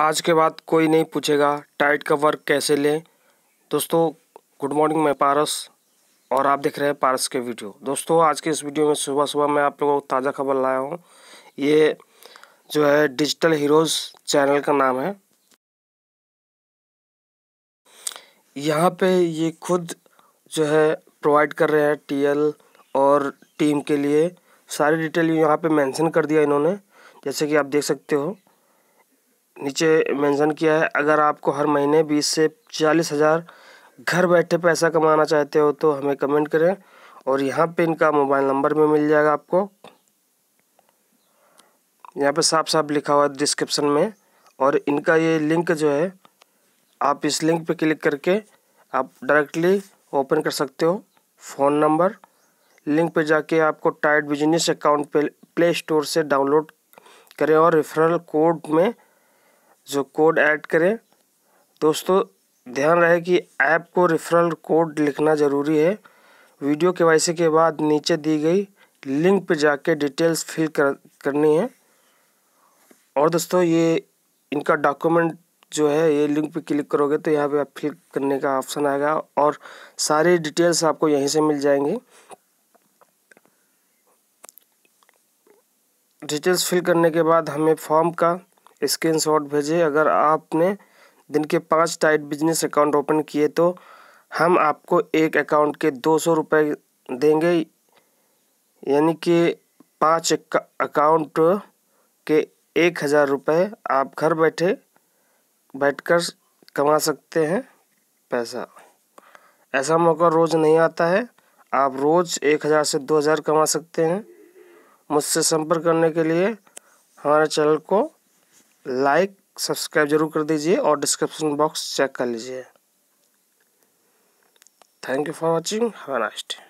आज के बाद कोई नहीं पूछेगा टाइट का वर्क कैसे लें दोस्तों गुड मॉर्निंग मैं पारस और आप देख रहे हैं पारस के वीडियो दोस्तों आज के इस वीडियो में सुबह सुबह मैं आप लोगों को ताज़ा खबर लाया हूँ ये जो है डिजिटल हीरोज़ चैनल का नाम है यहाँ पे ये खुद जो है प्रोवाइड कर रहे हैं टीएल और टीम के लिए सारी डिटेल यहाँ पे मेंशन कर दिया इन्होंने जैसे कि आप देख सकते हो नीचे मेंशन किया है अगर आपको हर महीने बीस से चालीस हज़ार घर बैठे पैसा कमाना चाहते हो तो हमें कमेंट करें और यहाँ पे इनका मोबाइल नंबर भी मिल जाएगा आपको यहाँ पे साफ साफ लिखा हुआ है डिस्क्रिप्शन में और इनका ये लिंक जो है आप इस लिंक पे क्लिक करके आप डायरेक्टली ओपन कर सकते हो फ़ोन नंबर लिंक पे जाके आपको टाइट बिजनेस अकाउंट पे प्ले स्टोर से डाउनलोड करें और रेफरल कोड में जो कोड ऐड करें दोस्तों ध्यान रहे कि ऐप को रेफरल कोड लिखना ज़रूरी है वीडियो के के बाद नीचे दी गई लिंक पर जाके डिटेल्स फिल कर करनी है और दोस्तों ये इनका डॉक्यूमेंट जो है ये लिंक पे क्लिक करोगे तो यहाँ पे आप फिल करने का ऑप्शन आएगा और सारी डिटेल्स आपको यहीं से मिल जाएंगी डिटेल्स फिल करने के बाद हमें फॉर्म का स्क्रीनशॉट भेजें अगर आपने दिन के पाँच टाइट बिजनेस अकाउंट ओपन किए तो हम आपको एक अकाउंट के दो सौ रुपये देंगे यानी कि पांच अकाउंट के एक हज़ार रुपये आप घर बैठे बैठकर कमा सकते हैं पैसा ऐसा मौका रोज़ नहीं आता है आप रोज़ एक हज़ार से दो हज़ार कमा सकते हैं मुझसे संपर्क करने के लिए हमारे चैनल को लाइक सब्सक्राइब जरूर कर दीजिए और डिस्क्रिप्शन बॉक्स चेक कर लीजिए thank you for watching have nice day